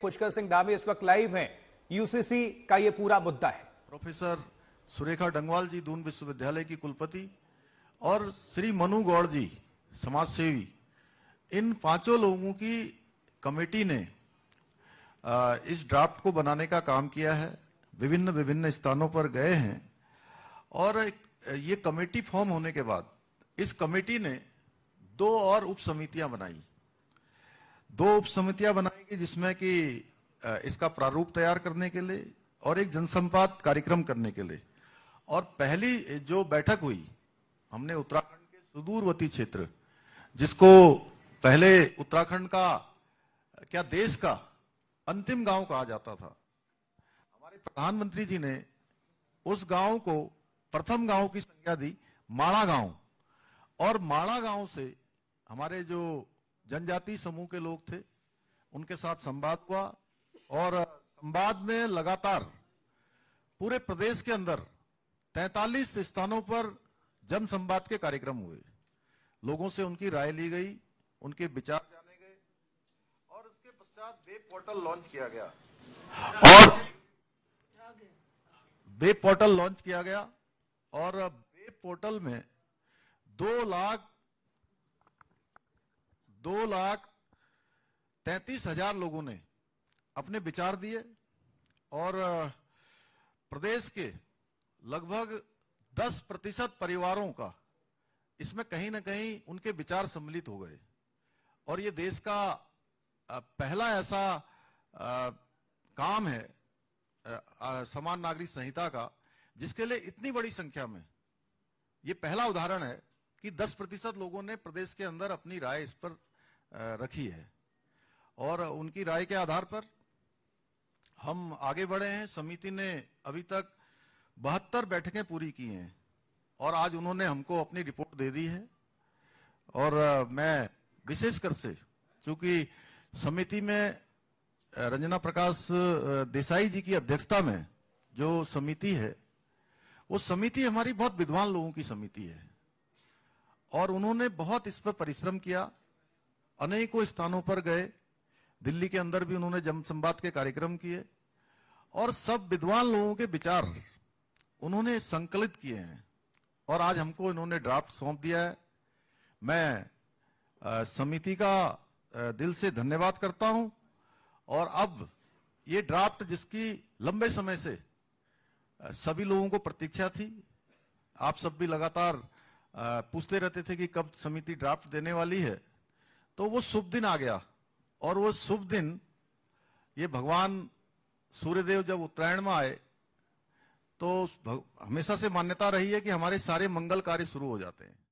पुष्कर सिंह धामी इस वक्त लाइव हैं यूसीसी का ये पूरा मुद्दा है प्रोफेसर सुरेखा डंगवाल जी दून विश्वविद्यालय की कुलपति और श्री मनु गौड़ जी समाज सेवी इन पांचों लोगों की कमेटी ने इस ड्राफ्ट को बनाने का काम किया है विभिन्न विभिन्न स्थानों पर गए हैं और ये कमेटी फॉर्म होने के बाद इस कमेटी ने दो और उप समितियां बनाई दो उप समितियां बनाएगी जिसमें कि इसका प्रारूप तैयार करने के लिए और एक जनसंपाद कार्यक्रम करने के लिए और पहली जो बैठक हुई हमने उत्तराखंड के सुदूरवती क्षेत्र जिसको पहले उत्तराखंड का क्या देश का अंतिम गांव कहा जाता था हमारे प्रधानमंत्री जी ने उस गांव को प्रथम गांव की संज्ञा दी माड़ा गांव और माड़ा गांव से हमारे जो जनजाति समूह के लोग थे उनके साथ संवाद हुआ और संवाद में लगातार पूरे प्रदेश के अंदर 43 स्थानों पर जन संवाद के कार्यक्रम हुए लोगों से उनकी राय ली गई उनके विचार जाने गए और उसके पश्चात वेब पोर्टल लॉन्च किया गया और वेब पोर्टल लॉन्च किया गया और वेब पोर्टल में दो लाख दो लाख तैतीस हजार लोगों ने अपने विचार दिए और प्रदेश के लगभग 10 प्रतिशत परिवारों का इसमें कहीं ना कहीं उनके विचार सम्मिलित हो गए और ये देश का पहला ऐसा काम है समान नागरिक संहिता का जिसके लिए इतनी बड़ी संख्या में ये पहला उदाहरण है कि 10 प्रतिशत लोगों ने प्रदेश के अंदर अपनी राय इस पर रखी है और उनकी राय के आधार पर हम आगे बढ़े हैं समिति ने अभी तक बहत्तर बैठकें पूरी की हैं और आज उन्होंने हमको अपनी रिपोर्ट दे दी है और मैं विशेषकर से चूंकि समिति में रंजना प्रकाश देसाई जी की अध्यक्षता में जो समिति है वो समिति हमारी बहुत विद्वान लोगों की समिति है और उन्होंने बहुत इस पर परिश्रम किया अनेकों स्थानों पर गए दिल्ली के अंदर भी उन्होंने जनसंवाद के कार्यक्रम किए और सब विद्वान लोगों के विचार उन्होंने संकलित किए हैं और आज हमको इन्होंने ड्राफ्ट सौंप दिया है मैं समिति का दिल से धन्यवाद करता हूं और अब ये ड्राफ्ट जिसकी लंबे समय से सभी लोगों को प्रतीक्षा थी आप सब भी लगातार पूछते रहते थे कि कब समिति ड्राफ्ट देने वाली है तो वो शुभ दिन आ गया और वो शुभ दिन ये भगवान सूर्यदेव जब उत्तरायण में आए तो हमेशा से मान्यता रही है कि हमारे सारे मंगल कार्य शुरू हो जाते हैं